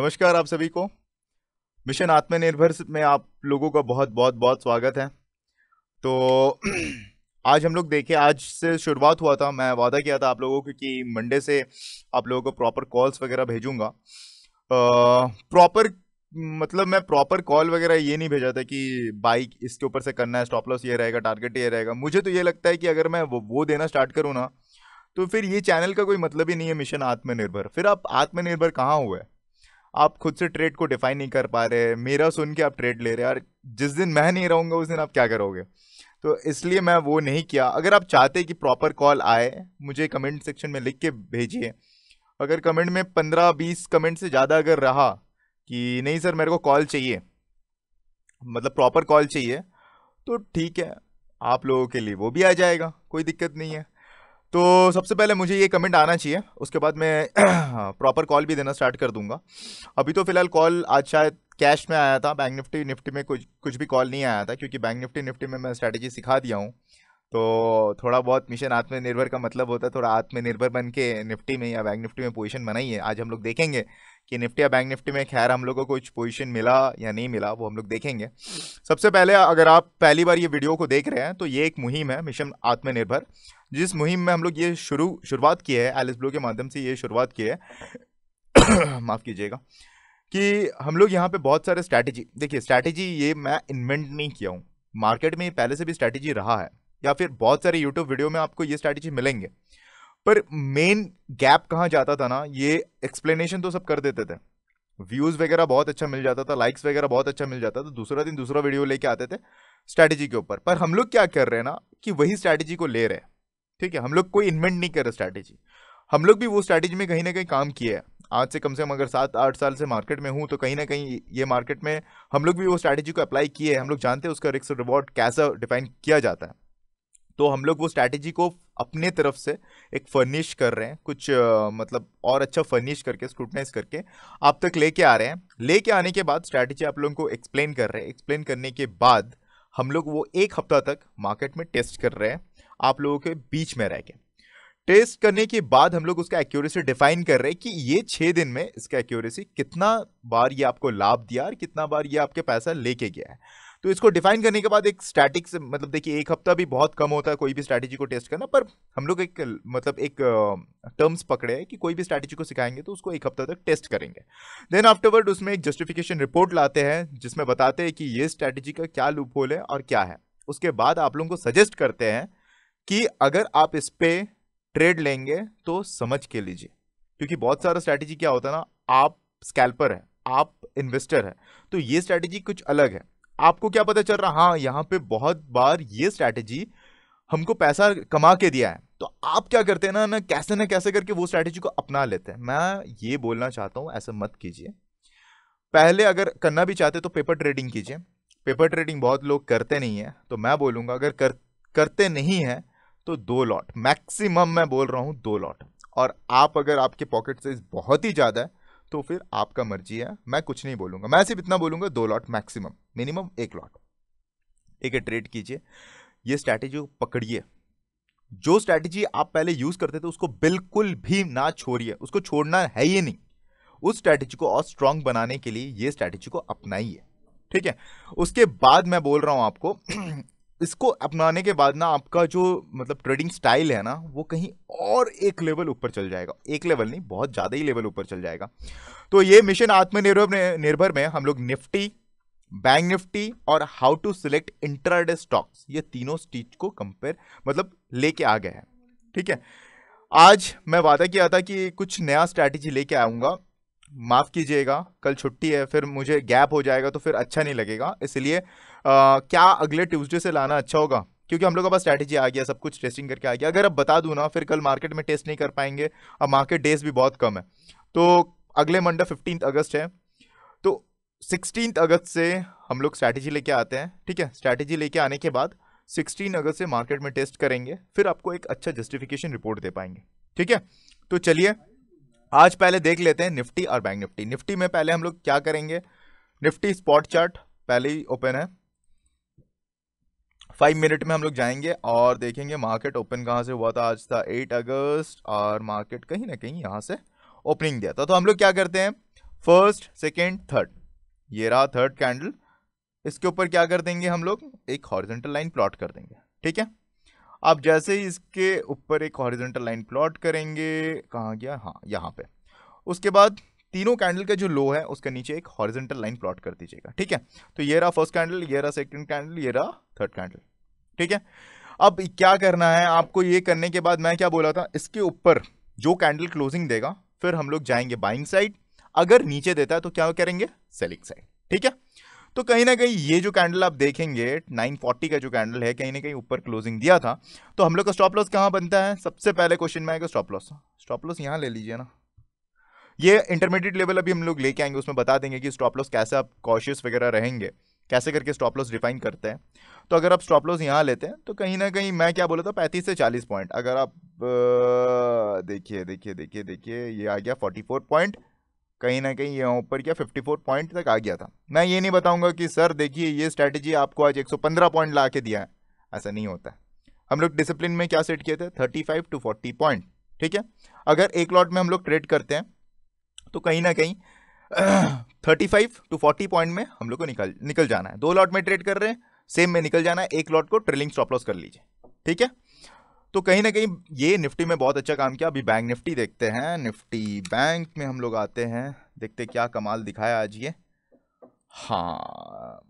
नमस्कार आप सभी को मिशन आत्मनिर्भर में आप लोगों का बहुत बहुत बहुत स्वागत है तो आज हम लोग देखे आज से शुरुआत हुआ था मैं वादा किया था आप लोगों को कि मंडे से आप लोगों को प्रॉपर कॉल्स वगैरह भेजूंगा प्रॉपर मतलब मैं प्रॉपर कॉल वगैरह ये नहीं भेजा था कि बाइक इसके ऊपर से करना है स्टॉप लॉस ये रहेगा टारगेट ये रहेगा मुझे तो ये लगता है कि अगर मैं वो वो देना स्टार्ट करूँ ना तो फिर ये चैनल का कोई मतलब ही नहीं है मिशन आत्मनिर्भर फिर आप आत्मनिर्भर कहाँ हुए आप खुद से ट्रेड को डिफाइन नहीं कर पा रहे मेरा सुन के आप ट्रेड ले रहे यार जिस दिन मैं नहीं रहूँगा उस दिन आप क्या करोगे तो इसलिए मैं वो नहीं किया अगर आप चाहते कि प्रॉपर कॉल आए मुझे कमेंट सेक्शन में लिख के भेजिए अगर कमेंट में पंद्रह बीस कमेंट से ज़्यादा अगर रहा कि नहीं सर मेरे को कॉल चाहिए मतलब प्रॉपर कॉल चाहिए तो ठीक है आप लोगों के लिए वो भी आ जाएगा कोई दिक्कत नहीं है तो सबसे पहले मुझे ये कमेंट आना चाहिए उसके बाद मैं प्रॉपर कॉल हाँ, भी देना स्टार्ट कर दूंगा अभी तो फिलहाल कॉल आज शायद कैश में आया था बैंक निफ्टी निफ्टी में कुछ कुछ भी कॉल नहीं आया था क्योंकि बैंक निफ्टी निफ्टी में मैं स्ट्रैटेजी सिखा दिया हूँ तो थोड़ा बहुत मिशन आत्मनिर्भर का मतलब होता है थोड़ा आत्मनिर्भर बन के निफ्टी में या बैंक निफ्टी में पोजिशन बनाइए आज हम लोग देखेंगे कि निफ्टी या बैंक निफ्टी में खैर हम लोग को कुछ पोजीशन मिला या नहीं मिला वो हम लोग देखेंगे सबसे पहले अगर आप पहली बार ये वीडियो को देख रहे हैं तो ये एक मुहिम है मिशन आत्मनिर्भर जिस मुहिम में हम लोग ये शुरू शुरुआत की है एलिस ब्लू के माध्यम से ये शुरुआत की है माफ़ कीजिएगा कि हम लोग यहाँ पे बहुत सारे स्ट्रैटेजी देखिए स्ट्रैटेजी ये मैं इन्वेंट नहीं किया हूँ मार्केट में पहले से भी स्ट्रैटेजी रहा है या फिर बहुत सारे यूट्यूब वीडियो में आपको ये स्ट्रैटेजी मिलेंगे पर मेन गैप कहाँ जाता था ना ये एक्सप्लेनेशन तो सब कर देते थे व्यूज वगैरह बहुत अच्छा मिल जाता था लाइक्स वगैरह बहुत अच्छा मिल जाता था दूसरा दिन दूसरा वीडियो लेके आते थे स्ट्रैटेजी के ऊपर पर हम लोग क्या कर रहे हैं ना कि वही स्ट्रैटेजी को ले रहे हैं ठीक है हम लोग कोई इन्वेंट नहीं कर रहे स्ट्रैटेजी हम लोग भी वो स्ट्रैटेजी में कहीं ना कहीं काम किए हैं आज से कम से कम अगर सात आठ साल से मार्केट में हूँ तो कहीं ना कहीं ये मार्केट में हम लोग भी वो स्ट्रैटेजी को अप्लाई किए हैं हम लोग जानते हैं उसका रिक्स रिवॉर्ड कैसा डिफाइन किया जाता है तो हम लोग वो स्ट्रैटेजी को अपने तरफ से एक फर्निश कर रहे हैं कुछ uh, मतलब और अच्छा फर्निश करके स्क्रूटनाइज करके आप तक लेके आ रहे हैं लेके आने के बाद स्ट्रैटेजी आप लोगों को एक्सप्लेन कर रहे हैं एक्सप्लेन करने के बाद हम लोग वो एक हफ्ता तक मार्केट में टेस्ट कर रहे हैं आप लोगों के बीच में रह के टेस्ट करने के बाद हम लोग उसका एक्यूरेसी डिफाइन कर रहे हैं कि ये छः दिन में इसका एक्यूरेसी कितना बार ये आपको लाभ दिया और कितना बार ये आपके पैसा लेके गया है तो इसको डिफाइन करने के बाद एक स्टैटिक मतलब देखिए एक हफ्ता भी बहुत कम होता है कोई भी स्ट्रैटेजी को टेस्ट करना पर हम लोग एक मतलब एक टर्म्स पकड़े हैं कि कोई भी स्ट्रैटेजी को सिखाएंगे तो उसको एक हफ्ता तक टेस्ट करेंगे देन आफ्टरवर्ड उसमें एक जस्टिफिकेशन रिपोर्ट लाते हैं जिसमें बताते हैं कि ये स्ट्रैटेजी का क्या लूप होल है और क्या है उसके बाद आप लोगों को सजेस्ट करते हैं कि अगर आप इस पर ट्रेड लेंगे तो समझ के लीजिए क्योंकि बहुत सारा स्ट्रैटेजी क्या होता है ना आप स्कैल्पर है आप इन्वेस्टर है तो ये स्ट्रैटेजी कुछ अलग है आपको क्या पता चल रहा हाँ यहाँ पे बहुत बार ये स्ट्रैटेजी हमको पैसा कमा के दिया है तो आप क्या करते हैं ना ना कैसे ना कैसे करके वो स्ट्रैटेजी को अपना लेते हैं मैं ये बोलना चाहता हूँ ऐसा मत कीजिए पहले अगर करना भी चाहते तो पेपर ट्रेडिंग कीजिए पेपर ट्रेडिंग बहुत लोग करते नहीं है तो मैं बोलूँगा अगर कर करते नहीं हैं तो दो लॉट मैक्सिमम मैं बोल रहा हूँ दो लॉट और आप अगर आपके पॉकेट साइज बहुत ही ज़्यादा है तो फिर आपका मर्जी है मैं कुछ नहीं बोलूंगा मैं सिर्फ इतना बोलूँगा दो लॉट मैक्सिमम मिनिमम एक लॉट एक ट्रेड कीजिए ये स्ट्रैटेजी पकड़िए जो स्ट्रैटेजी आप पहले यूज़ करते थे उसको बिल्कुल भी ना छोड़िए उसको छोड़ना है ही नहीं उस स्ट्रैटेजी को और स्ट्रांग बनाने के लिए ये स्ट्रैटेजी को अपनाइए ठीक है उसके बाद मैं बोल रहा हूँ आपको इसको अपनाने के बाद ना आपका जो मतलब ट्रेडिंग स्टाइल है ना वो कहीं और एक लेवल ऊपर चल जाएगा एक लेवल नहीं बहुत ज़्यादा ही लेवल ऊपर चल जाएगा तो ये मिशन आत्मनिर्भर निर्भर में हम लोग निफ्टी बैंक निफ्टी और how to select intraday stocks ये तीनों स्टीच को कंपेयर मतलब लेके आ गए हैं ठीक है आज मैं वादा किया था कि कुछ नया स्ट्रैटेजी लेके आऊँगा माफ़ कीजिएगा कल छुट्टी है फिर मुझे गैप हो जाएगा तो फिर अच्छा नहीं लगेगा इसलिए क्या अगले ट्यूसडे से लाना अच्छा होगा क्योंकि हम लोग का पास स्ट्रैटेजी आ गया सब कुछ टेस्टिंग करके आ गया अगर अब बता दूँ ना फिर कल मार्केट में टेस्ट नहीं कर पाएंगे अब मार्केट डेज भी बहुत कम है तो अगले मंडे फिफ्टीन अगस्त है तो सिक्सटीन अगस्त से हम लोग स्ट्रैटेजी लेके आते हैं ठीक है स्ट्रैटेजी लेके आने के बाद सिक्सटीन अगस्त से मार्केट में टेस्ट करेंगे फिर आपको एक अच्छा जस्टिफिकेशन रिपोर्ट दे पाएंगे ठीक है तो चलिए आज पहले देख लेते हैं निफ्टी और बैंक निफ्टी निफ्टी में पहले हम लोग क्या करेंगे निफ्टी स्पॉट चार्ट पहले ही ओपन है फाइव मिनट में हम लोग जाएंगे और देखेंगे मार्केट ओपन कहाँ से हुआ था आज था एट अगस्त और मार्केट कहीं ना कहीं यहाँ से ओपनिंग दिया था तो हम लोग क्या करते हैं फर्स्ट सेकेंड थर्ड ये रहा थर्ड कैंडल इसके ऊपर क्या कर देंगे हम लोग एक हॉरिजेंटल लाइन प्लॉट कर देंगे ठीक है आप जैसे ही इसके ऊपर एक हॉरिजेंटल लाइन प्लॉट करेंगे कहाँ गया हाँ यहाँ पे उसके बाद तीनों कैंडल का जो लो है उसके नीचे एक हॉरिजेंटल लाइन प्लॉट कर दीजिएगा ठीक है तो ये रहा फर्स्ट कैंडल ये रहा सेकंड कैंडल ये रहा थर्ड कैंडल ठीक है अब क्या करना है आपको ये करने के बाद मैं क्या बोला था इसके ऊपर जो कैंडल क्लोजिंग देगा फिर हम लोग जाएंगे बाइंग साइड अगर नीचे देता है तो क्या करेंगे सेलिंग साइड ठीक है तो कहीं ना कहीं ये जो कैंडल आप देखेंगे 940 का जो कैंडल है कहीं ना कहीं ऊपर क्लोजिंग दिया था तो हम लोग का स्टॉप लॉस कहाँ बनता है सबसे पहले क्वेश्चन में आएगा स्टॉप लॉस स्टॉप लॉस यहाँ ले लीजिए ना ये इंटरमीडिएट लेवल अभी हम लोग लेके आएंगे उसमें बता देंगे कि स्टॉप लॉस कैसे आप कॉशियस वगैरह रहेंगे कैसे करके स्टॉप लॉस डिफाइन करते हैं तो अगर आप स्टॉप लॉस यहाँ लेते हैं तो कहीं ना कहीं मैं क्या बोला था पैंतीस से चालीस पॉइंट अगर आप देखिए देखिए देखिए देखिए ये आ गया फोर्टी फोर पॉइंट कहीं ना कहीं यहाँ ऊपर क्या 54 पॉइंट तक आ गया था मैं ये नहीं बताऊंगा कि सर देखिए ये स्ट्रैटेजी आपको आज 115 पॉइंट ला के दिया है ऐसा नहीं होता हम लोग डिसिप्लिन में क्या सेट किए थे 35 टू फोर्टी पॉइंट ठीक है अगर एक लॉट में हम लोग ट्रेड करते हैं तो कहीं ना कहीं thirty five to forty point में हम लोग को निकल निकल जाना है दो लॉट में ट्रेड कर रहे हैं सेम में निकल जाना है एक लॉट को ट्रेलिंग स्टॉप लॉस कर लीजिए ठीक है तो कहीं ना कहीं ये निफ्टी में बहुत अच्छा काम किया अभी बैंक निफ्टी देखते हैं निफ्टी बैंक में हम लोग आते हैं देखते क्या कमाल दिखाया आज ये हाँ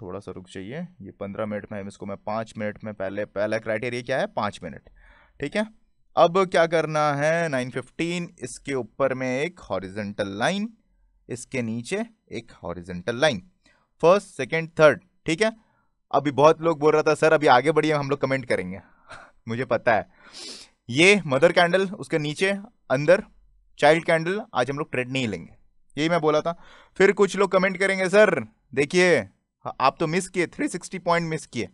थोड़ा सा रुक चाहिए ये पंद्रह मिनट में इसको मैं पाँच मिनट में पहले पहला क्राइटेरिया क्या है पाँच मिनट ठीक है अब क्या करना है नाइन फिफ्टीन इसके ऊपर में एक हॉरिजेंटल लाइन इसके नीचे एक horizontal line first second third ठीक है अभी बहुत लोग बोल रहा था सर अभी आगे बढ़िए हम लोग कमेंट करेंगे मुझे पता है ये मदर कैंडल उसके नीचे अंदर चाइल्ड कैंडल आज हम लोग ट्रेड नहीं लेंगे यही मैं बोला था फिर कुछ लोग कमेंट करेंगे सर देखिए आप तो मिस किए 360 पॉइंट मिस किए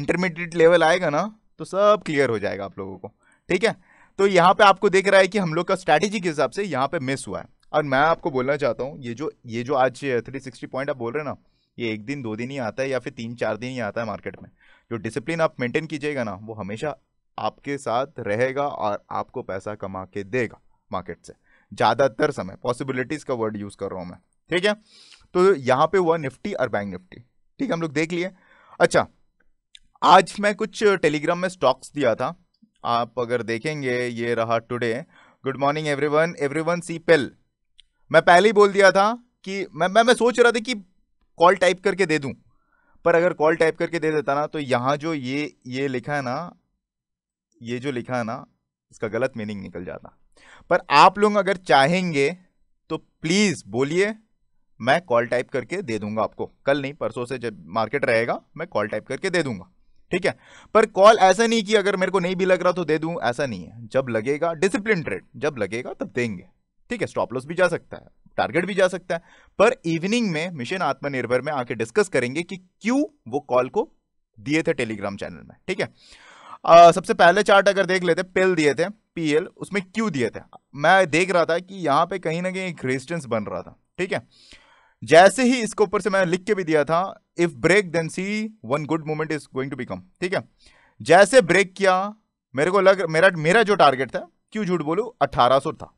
इंटरमीडिएट लेवल आएगा ना तो सब क्लियर हो जाएगा आप लोगों को ठीक है तो यहाँ पे आपको देख रहा है कि हम लोग का स्ट्रैटेजी के हिसाब से यहाँ पे मिस हुआ है और मैं आपको बोलना चाहता हूँ ये जो ये जो आज 360 पॉइंट आप बोल रहे हैं ना ये एक दिन दो दिन ही आता है या फिर तीन चार दिन ही आता है मार्केट में जो डिसिप्लिन आप मेंटेन कीजिएगा ना वो हमेशा आपके साथ रहेगा और आपको पैसा कमा के देगा मार्केट से ज़्यादातर समय पॉसिबिलिटीज़ का वर्ड यूज़ कर रहा हूँ मैं ठीक है तो यहाँ पे हुआ निफ्टी और बैंक निफ्टी ठीक है हम लोग देख लिए अच्छा आज मैं कुछ टेलीग्राम में स्टॉक्स दिया था आप अगर देखेंगे ये रहा today good morning everyone everyone सी पेल मैं पहले ही बोल दिया था कि मैं मैं मैं सोच रहा था कि कॉल टाइप करके दे दूं पर अगर कॉल टाइप करके दे देता ना तो यहाँ जो ये ये लिखा है ना ये जो लिखा है ना इसका गलत मीनिंग निकल जाता पर आप लोग अगर चाहेंगे तो प्लीज़ बोलिए मैं कॉल टाइप करके दे दूंगा आपको कल नहीं परसों से जब मार्केट रहेगा मैं कॉल टाइप करके दे दूंगा ठीक है पर कॉल ऐसा नहीं कि अगर मेरे को नहीं भी लग रहा तो दे दूं ऐसा नहीं है जब लगेगा डिसिप्लिन ट्रेड जब लगेगा तब देंगे ठीक है स्टॉप लॉस भी जा सकता है टारगेट भी जा सकता है पर इवनिंग में मिशन आत्मनिर्भर में आके डिस्कस करेंगे कि क्यों वो कॉल को दिए थे टेलीग्राम चैनल में ठीक है आ, सबसे पहले चार्ट अगर देख लेते पेल दिए थे पीएल उसमें क्यों दिए थे मैं देख रहा था कि यहां पे कहीं ना कहीं एक रेजिस्टेंस बन रहा था ठीक है जैसे ही इसके ऊपर से मैंने लिख के भी दिया था if break then see one good moment is going to become ठीक है जैसे ब्रेक किया मेरे को लग मेरा मेरा जो टारगेट था क्यों झूठ बोलू 1800 था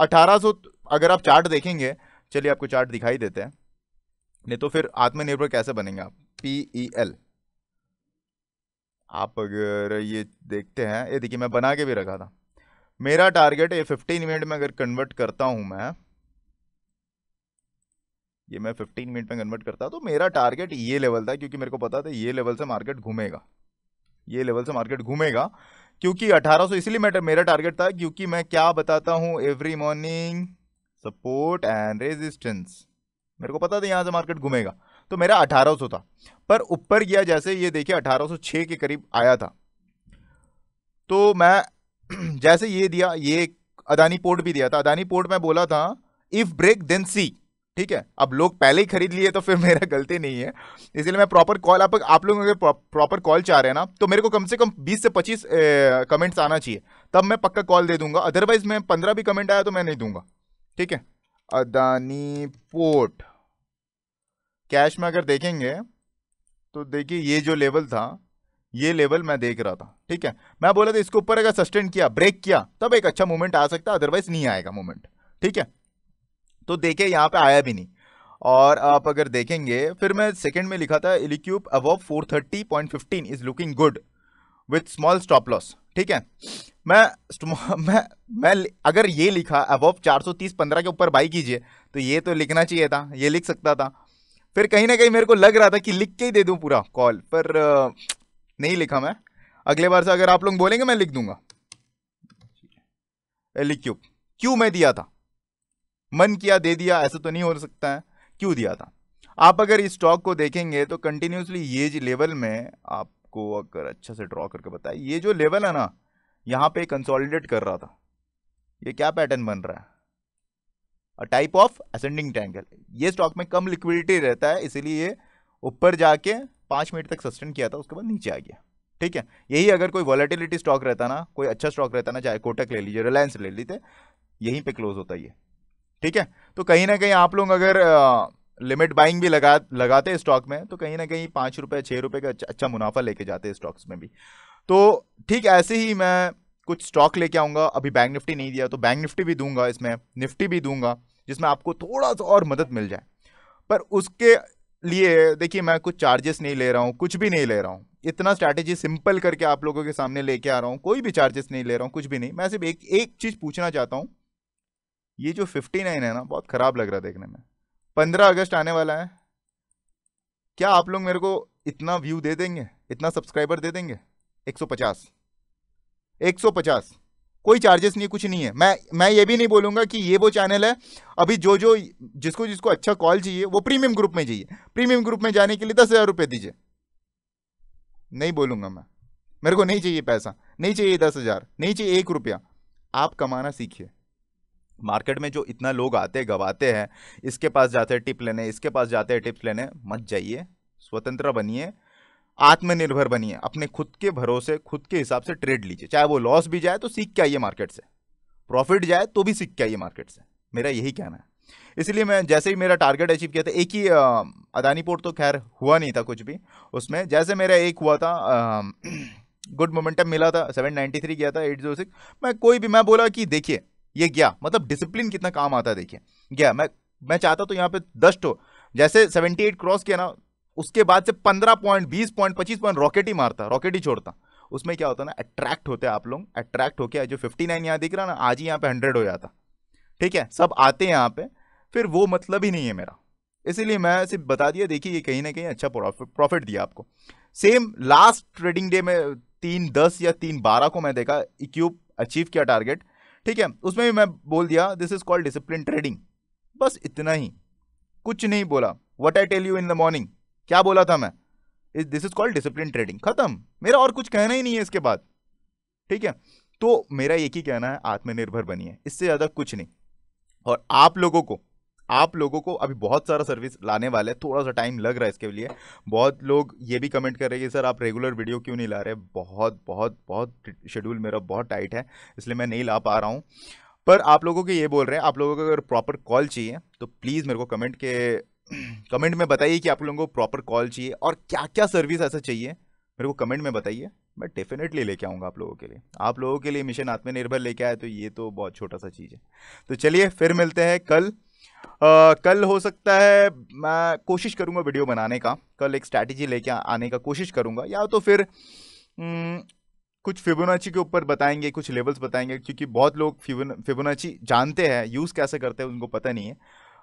1800 अगर आप चार्ट देखेंगे चलिए आपको चार्ट दिखाई देते हैं नहीं तो फिर आत्मनिर्भर कैसे बनेंगे आप पी ई एल आप अगर ये देखते हैं ये देखिए मैं बना के भी रखा था मेरा टारगेट ये फिफ्टीन मिनट में अगर कन्वर्ट करता हूं मैं ये मैं 15 मिनट में कन्वर्ट करता तो मेरा टारगेट ये लेवल था क्योंकि मेरे को पता था ये लेवल से मार्केट घूमेगा ये लेवल से मार्केट घूमेगा क्योंकि 1800 इसलिए मेरा टारगेट था क्योंकि मैं क्या बताता हूँ every morning support and resistance मेरे को पता था यहाँ से मार्केट घूमेगा तो मेरा 1800 था पर ऊपर गया जैसे ये देखिए 1806 के करीब आया था तो मैं जैसे ये दिया ये अदानी पोर्ट भी दिया था अदानी पोर्ट में बोला था इफ ब्रेक देन सी ठीक है अब लोग पहले ही खरीद लिए तो फिर मेरा गलती नहीं है इसलिए मैं प्रॉपर कॉल आप आप लोग अगर प्रॉपर कॉल चाह रहे हैं ना तो मेरे को कम से कम 20 से 25 कमेंट्स आना चाहिए तब मैं पक्का कॉल दे दूंगा अदरवाइज मैं पंद्रह भी कमेंट आया तो मैं नहीं दूंगा ठीक है अदानी पोर्ट कैश में अगर देखेंगे तो देखिए ये जो लेवल था ये लेवल मैं देख रहा था ठीक है मैं बोला था इसके ऊपर अगर सस्टेन किया ब्रेक किया तब एक अच्छा मूवमेंट आ सकता है अदरवाइज नहीं आएगा मूवमेंट ठीक है तो देखे यहाँ पे आया भी नहीं और आप अगर देखेंगे फिर मैं सेकंड में लिखा था इलिक्यूब above 430.15 is looking good with small stop loss ठीक है मैं मैं मैं अगर ये लिखा अबव 430 15 के ऊपर बाई कीजिए तो ये तो लिखना चाहिए था ये लिख सकता था फिर कहीं ना कहीं मेरे को लग रहा था कि लिख के ही दे दूँ पूरा कॉल पर नहीं लिखा मैं अगले बार से अगर आप लोग बोलेंगे मैं लिख दूंगा एलिक्यूब क्यू मैं दिया था मन किया दे दिया ऐसा तो नहीं हो सकता है क्यों दिया था आप अगर इस स्टॉक को देखेंगे तो कंटिन्यूसली ये जो लेवल में आपको अगर अच्छा से ड्रॉ करके बताए ये जो लेवल है ना यहाँ पे कंसोलिडेट कर रहा था ये क्या पैटर्न बन रहा है a type of ascending triangle ये स्टॉक में कम लिक्विडिटी रहता है इसीलिए ये ऊपर जाके पाँच मिनट तक सस्टेन किया था उसके बाद नीचे आ गया ठीक है यही अगर कोई वॉलेटिलिटी स्टॉक रहता ना कोई अच्छा स्टॉक रहता ना चाहे कोटक ले लीजिए रिलायंस ले लीजिए यहीं पे क्लोज होता है ये ठीक है तो कहीं ना कहीं आप लोग अगर लिमिट बाइंग भी लगा लगाते स्टॉक में तो कहीं ना कहीं पाँच रुपये छः रुपये का अच्छा मुनाफा लेके जाते हैं स्टॉक्स में भी तो ठीक ऐसे ही मैं कुछ स्टॉक लेके आऊँगा अभी बैंक निफ्टी नहीं दिया तो बैंक निफ्टी भी दूंगा इसमें निफ्टी भी दूंगा जिसमें आपको थोड़ा सा और मदद मिल जाए पर उसके लिए देखिए मैं कुछ चार्जेस नहीं ले रहा हूँ कुछ भी नहीं ले रहा हूँ इतना स्ट्रैटेजी सिंपल करके आप लोगों के सामने लेके आ रहा हूँ कोई भी चार्जेस नहीं ले रहा हूँ कुछ भी नहीं मैं सिर्फ एक एक चीज़ पूछना चाहता हूँ ये जो फिफ्टी नाइन है ना बहुत ख़राब लग रहा है देखने में पंद्रह अगस्त आने वाला है क्या आप लोग मेरे को इतना व्यू दे देंगे इतना सब्सक्राइबर दे देंगे एक सौ पचास एक सौ पचास कोई चार्जेस नहीं कुछ नहीं है मैं मैं ये भी नहीं बोलूँगा कि ये वो चैनल है अभी जो जो जिसको जिसको अच्छा कॉल चाहिए वो प्रीमियम ग्रुप में चाहिए प्रीमियम ग्रुप में जाने के लिए दस हज़ार रुपये दीजिए नहीं बोलूंगा मैं मेरे को नहीं चाहिए पैसा नहीं चाहिए दस हज़ार नहीं चाहिए एक रुपया आप कमाना सीखिए मार्केट में जो इतना लोग आते गवाते हैं इसके पास जाते हैं टिप लेने इसके पास जाते हैं टिप्स लेने मत जाइए स्वतंत्र बनिए आत्मनिर्भर बनिए अपने खुद के भरोसे खुद के हिसाब से ट्रेड लीजिए चाहे वो लॉस भी जाए तो सीख के आइए मार्केट से प्रॉफिट जाए तो भी सीख के आइए मार्केट से मेरा यही कहना है इसलिए मैं जैसे ही मेरा टारगेट अचीव किया था एक ही अदानी पोर्ट तो खैर हुआ नहीं था कुछ भी उसमें जैसे मेरा एक हुआ था गुड मोमेंटम मिला था 793 गया था 806 मैं कोई भी मैं बोला कि देखिए ये गया मतलब डिसिप्लिन कितना काम आता है देखिए गया मैं मैं चाहता तो यहाँ पे दस टो तो, जैसे सेवेंटी एट क्रॉस किया ना उसके बाद से पंद्रह पॉइंट बीस पॉइंट पच्चीस पॉइंट रॉकेट ही मारता रॉकेट ही छोड़ता उसमें क्या होता ना अट्रैक्ट होते हैं आप लोग अट्रैक्ट होकर जो फिफ्टी नाइन यहाँ दिख रहा ना आज ही यहाँ पे हंड्रेड हो जाता ठीक है सब आते हैं यहाँ पे फिर वो मतलब ही नहीं है मेरा इसीलिए मैं सिर्फ बता दिया देखिए ये कहीं ना कहीं अच्छा प्रॉफिट दिया आपको सेम लास्ट ट्रेडिंग डे में तीन दस या तीन बारह को मैं देखा इक्यूब अचीव किया टारगेट ठीक है उसमें भी मैं बोल दिया this is called discipline trading बस इतना ही कुछ नहीं बोला what I tell you in the morning क्या बोला था मैं this is called discipline trading खत्म मेरा और कुछ कहना ही नहीं है इसके बाद ठीक है तो मेरा एक ही कहना है आत्मनिर्भर बनिए इससे ज़्यादा कुछ नहीं और आप लोगों को आप लोगों को अभी बहुत सारा सर्विस लाने वाला है थोड़ा सा टाइम लग रहा है इसके लिए बहुत लोग ये भी कमेंट कर रहे हैं कि सर आप रेगुलर वीडियो क्यों नहीं ला रहे बहुत बहुत बहुत शेड्यूल मेरा बहुत टाइट है इसलिए मैं नहीं ला पा रहा हूँ पर आप लोगों के ये बोल रहे हैं आप लोगों को अगर प्रॉपर कॉल चाहिए तो प्लीज़ मेरे को कमेंट के कमेंट में बताइए कि आप लोगों को प्रॉपर कॉल चाहिए और क्या क्या सर्विस ऐसा चाहिए मेरे को कमेंट में बताइए मैं डेफिनेटली लेके आऊँगा आप लोगों के लिए आप लोगों के लिए मिशन आत्मनिर्भर लेके आए तो ये तो बहुत छोटा सा चीज़ है तो चलिए फिर मिलते हैं कल आ, कल हो सकता है मैं कोशिश करूँगा वीडियो बनाने का कल एक स्ट्रैटेजी लेके आने का कोशिश करूँगा या तो फिर न, कुछ फिबोनाची के ऊपर बताएंगे कुछ लेवल्स बताएंगे क्योंकि बहुत लोग फिबोनाची जानते हैं यूज़ कैसे करते हैं उनको पता नहीं है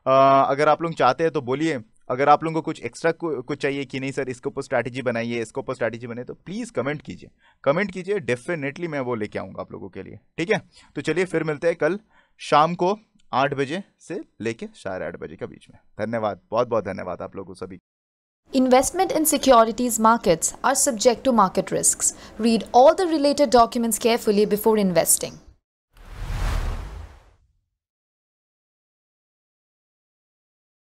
आ, अगर आप लोग चाहते हैं तो बोलिए अगर आप लोगों को कुछ एक्स्ट्रा कुछ चाहिए कि नहीं सर इसके ऊपर स्ट्रैटेजी बनाइए इसके ऊपर स्ट्रैटेजी बनाइए तो प्लीज़ कमेंट कीजिए कमेंट कीजिए डेफिनेटली मैं वो लेके आऊँगा आप लोगों के लिए ठीक है तो चलिए फिर मिलते हैं कल शाम को आठ बजे से लेके साढ़े आठ बजे के बीच में धन्यवाद बहुत बहुत धन्यवाद आप लोगों सभी Investment in securities markets are subject to market risks. Read all the related documents carefully before investing.